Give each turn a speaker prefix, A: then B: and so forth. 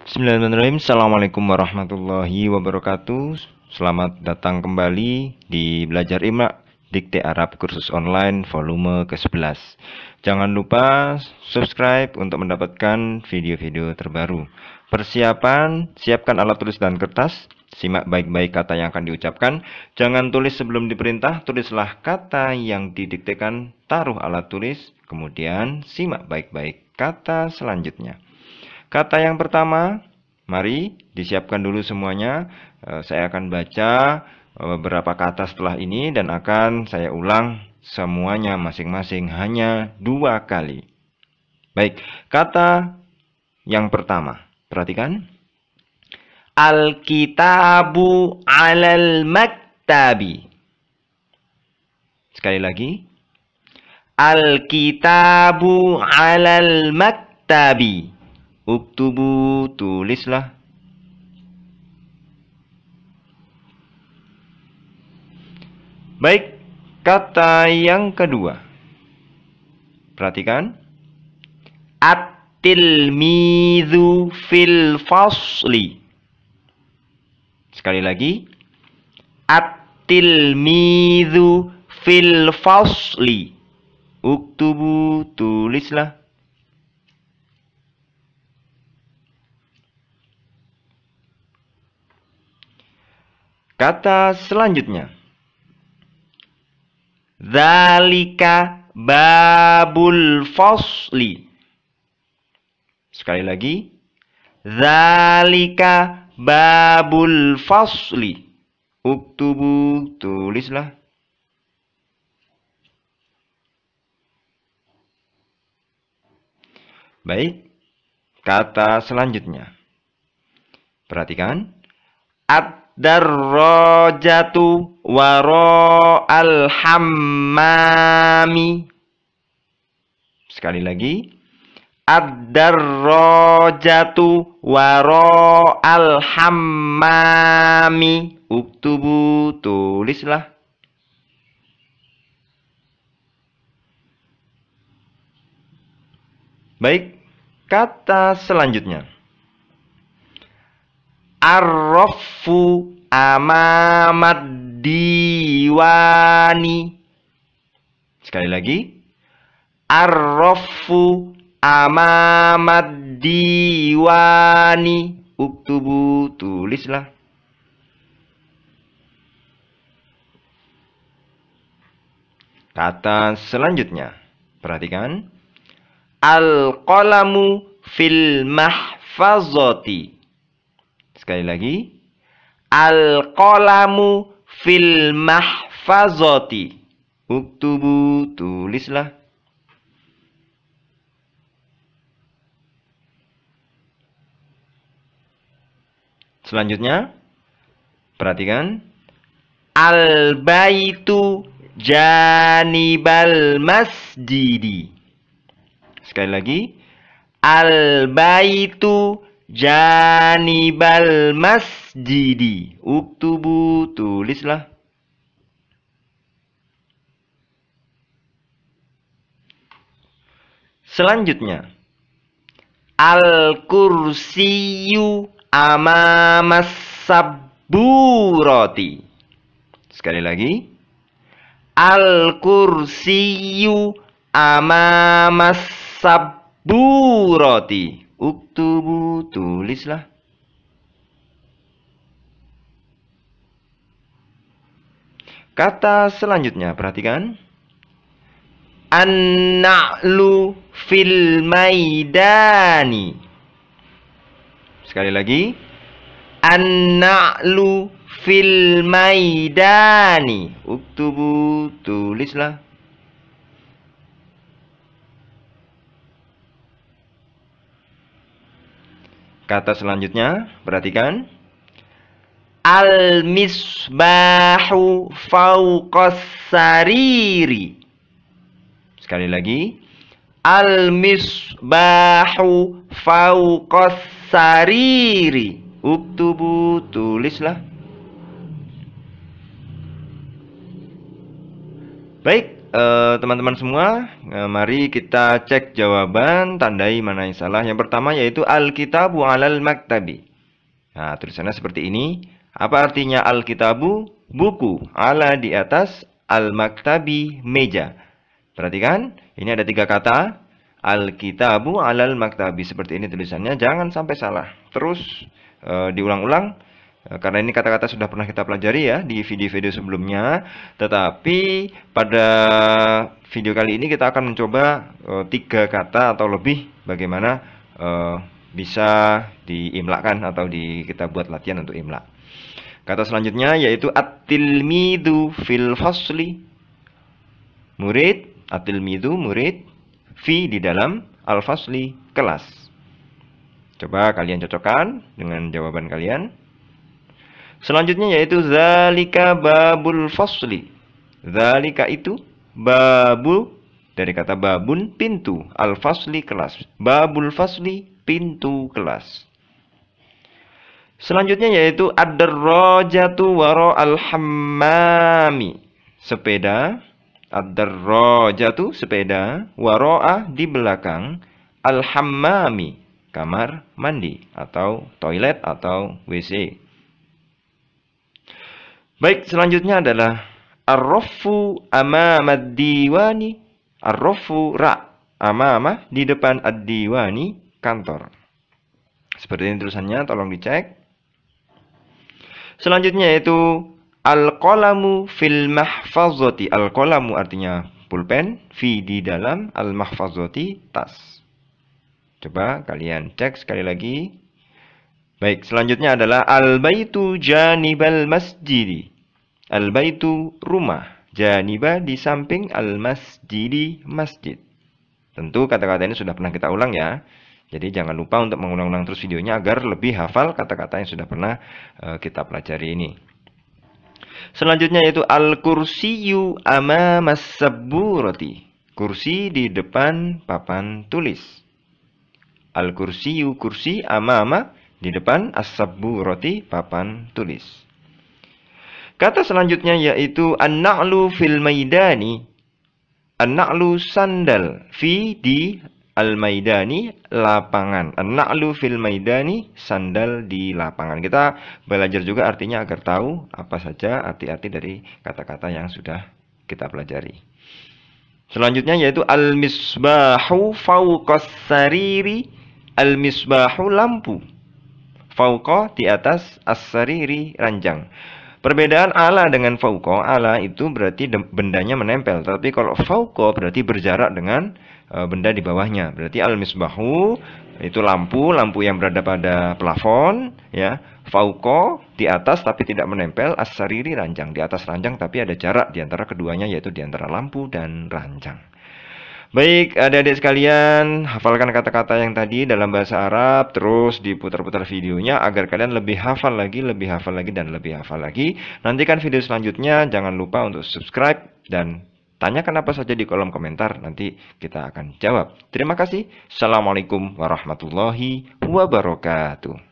A: Bismillahirrahmanirrahim Assalamualaikum warahmatullahi wabarakatuh Selamat datang kembali di Belajar Imlek Dikte Arab Kursus Online volume ke-11 Jangan lupa subscribe untuk mendapatkan video-video terbaru Persiapan, siapkan alat tulis dan kertas Simak baik-baik kata yang akan diucapkan Jangan tulis sebelum diperintah, tulislah kata yang didiktekan Taruh alat tulis, kemudian simak baik-baik kata selanjutnya Kata yang pertama, mari disiapkan dulu semuanya. Eh, saya akan baca eh, beberapa kata setelah ini dan akan saya ulang semuanya masing-masing hanya dua kali. Baik, kata yang pertama. Perhatikan. Alkitabu alal maktabi. Sekali lagi. Alkitabu alal maktabi. Uktubu tulislah. Baik, kata yang kedua. Perhatikan. At-tilmizu fil fasli. Sekali lagi. At-tilmizu fil fasli. Uktubu tulislah. Kata selanjutnya. Zalika babul Fosli. Sekali lagi. Zalika babul Fosli. Uktubu tulislah. Baik. Kata selanjutnya. Perhatikan. At darrojatu waro alhammami. Sekali lagi. Ad-darrojatu waro alhammami. Uktubu tulislah. Baik, kata selanjutnya arrofu amamad diwani sekali lagi arrofu amamad diwani uktubu tulislah Kata selanjutnya, perhatikan. Al-qalamu fil mahfazati. Sekali lagi. Al-qalamu fil mahfazati. Uktubu, tulislah. Selanjutnya, perhatikan. Al-baitu janibal masjidi. Sekali lagi. Al-baitu janibal masjidi uktubu tulislah selanjutnya al kursiyu amamas saburoti sekali lagi al kursiyu amamas saburoti Uktubu tulislah. Kata selanjutnya, perhatikan. An-na'lu fil maidani. Sekali lagi. An-na'lu fil maidani. Uktubu tulislah. Kata selanjutnya, perhatikan. Al-misbahu fauqas sariri. Sekali lagi. Al-misbahu fauqas sariri. Uktubu, tulislah. Baik, Eh, teman-teman uh, semua, uh, mari kita cek jawaban, tandai mana yang salah. Yang pertama yaitu Alkitabu alal maktabi. Nah, tulisannya seperti ini. Apa artinya Alkitabu? Buku. Ala di atas, al-maktabi meja. Perhatikan, ini ada tiga kata. Alkitabu alal maktabi. Seperti ini tulisannya, jangan sampai salah. Terus uh, diulang-ulang Eh, karena ini kata-kata sudah pernah kita pelajari ya di video-video sebelumnya, tetapi pada video kali ini kita akan mencoba e, tiga kata atau lebih bagaimana e, bisa diimlakan atau di, kita buat latihan untuk imlak. Kata selanjutnya yaitu atilmidu fil fasli. Murid, atilmidu murid fi di dalam al-fasli kelas. Coba kalian cocokkan dengan jawaban kalian. Selanjutnya yaitu zalika babul fasli. Zalika itu babu dari kata babun pintu, al fasli kelas. Babul fasli pintu kelas. Selanjutnya yaitu ad-darrajatu waro al-hammami. Sepeda ad-darrajatu sepeda waro'a di belakang al-hammami kamar mandi atau toilet atau WC. Baik, selanjutnya adalah arrofu Amama diwani. Arrofu ra amama di depan ad-diwani kantor. Seperti ini tulisannya, tolong dicek. Selanjutnya yaitu al-qalamu fil mahfazati. Al-qalamu artinya pulpen, fi di dalam, al-mahfazati tas. Coba kalian cek sekali lagi. Baik, selanjutnya adalah al-baitu janibal masjidi. Al-baitu rumah, janiba di samping al-masjidi masjid. Tentu kata-kata ini sudah pernah kita ulang ya. Jadi jangan lupa untuk mengulang-ulang terus videonya agar lebih hafal kata-kata yang sudah pernah eh, kita pelajari ini. Selanjutnya yaitu al-kursiyu amamas saburati. Kursi di depan papan tulis. Al-kursiyu kursi ama di depan as roti papan tulis. Kata selanjutnya yaitu an-na'lu fil maidani. An-na'lu sandal fi di al-maidani lapangan. An-na'lu fil maidani sandal di lapangan. Kita belajar juga artinya agar tahu apa saja arti-arti dari kata-kata yang sudah kita pelajari. Selanjutnya yaitu al-misbahu fauqas sariri. Al-misbahu lampu. Fauqa di atas as-sariri ranjang. Perbedaan ala dengan fauko, ala itu berarti bendanya menempel, tapi kalau fauko berarti berjarak dengan eh, benda di bawahnya. Berarti al-misbahu itu lampu, lampu yang berada pada plafon, ya. Fauko di atas tapi tidak menempel, as-sariri ranjang di atas ranjang tapi ada jarak di antara keduanya yaitu di antara lampu dan ranjang. Baik, adik-adik sekalian, hafalkan kata-kata yang tadi dalam bahasa Arab, terus diputar-putar videonya agar kalian lebih hafal lagi, lebih hafal lagi, dan lebih hafal lagi. Nantikan video selanjutnya, jangan lupa untuk subscribe dan tanyakan apa saja di kolom komentar, nanti kita akan jawab. Terima kasih, Assalamualaikum warahmatullahi wabarakatuh.